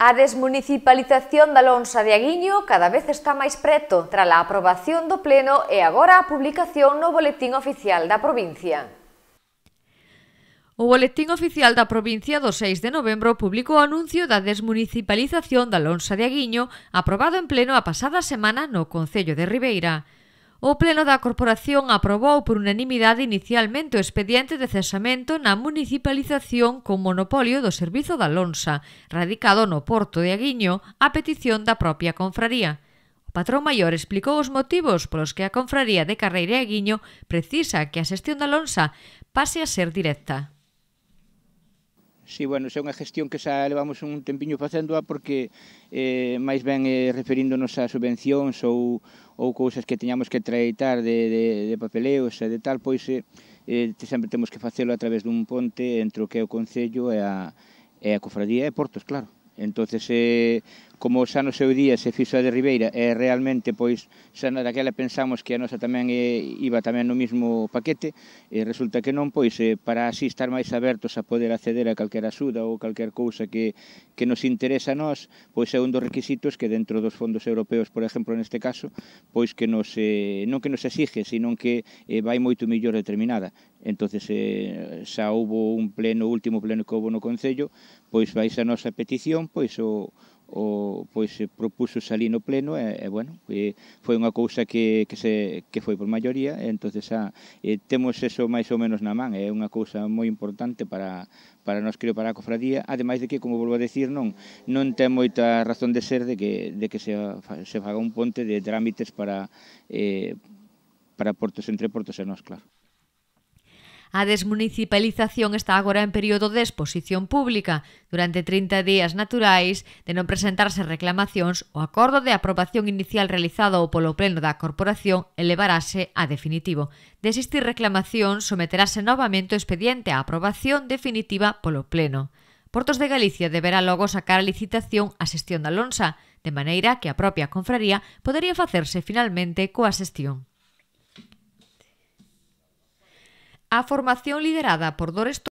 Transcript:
A desmunicipalización da lonxa de Aguiño cada vez está máis preto tras a aprobación do Pleno e agora a publicación no Boletín Oficial da Provincia. O Boletín Oficial da Provincia do 6 de novembro publicou o anuncio da desmunicipalización da lonxa de Aguiño aprobado en pleno a pasada semana no Concello de Ribeira. O Pleno da Corporación aprobou por unanimidade inicialmente o expediente de cesamento na municipalización con monopolio do servizo da Lonsa, radicado no Porto de Aguiño, a petición da propia confraría. O patrón maior explicou os motivos polos que a confraría de Carreira e Aguiño precisa que a xestión da Lonsa pase a ser directa. Si, sí, bueno, é unha gestión que xa levamos un tempiño facéndoa porque eh, máis ben eh, referíndonos a subvencións ou, ou cousas que teñamos que traitar de, de, de papeleos e de tal, pois eh, eh, sempre temos que facelo a través dun ponte entre o que é o Concello e a, e a Cofradía e Portos, claro entonces eh, como xa no seu día se fixo a de Ribeira e eh, realmente pois xa daquela pensamos que a nosa tamén eh, iba tamén no mismo paquete e eh, resulta que non pois eh, para así estar máis abertos a poder acceder a calquera axuda ou calquer cousa que, que nos interesa a nós pois é un dos requisitos que dentro dos fondos europeos por exemplo neste caso pois que nos eh, non que nos exige sino que eh, vai moito mellor determinada entonces eh, xa houbo un pleno, último pleno que houbo no Concello, pois vais a nosa petición, pois o, o pois se propuso ali no pleno e, e bueno, e foi unha cousa que, que, se, que foi por maioría e entonces a, e eh, temos eso máis ou menos na man, é unha cousa moi importante para, para nós creo para a cofradía, ademais de que, como volvo a decir, non non ten moita razón de ser de que, de que se, se faga un ponte de trámites para eh, para portos entre portos e nós, claro. A desmunicipalización está agora en período de exposición pública durante 30 días naturais de non presentarse reclamacións o acordo de aprobación inicial realizado polo pleno da corporación elevarase a definitivo. De existir reclamación, someterase novamente o expediente á aprobación definitiva polo pleno. Portos de Galicia deberá logo sacar a licitación a xestión da lonsa, de maneira que a propia confraría podería facerse finalmente coa xestión. A formación liderada por Dores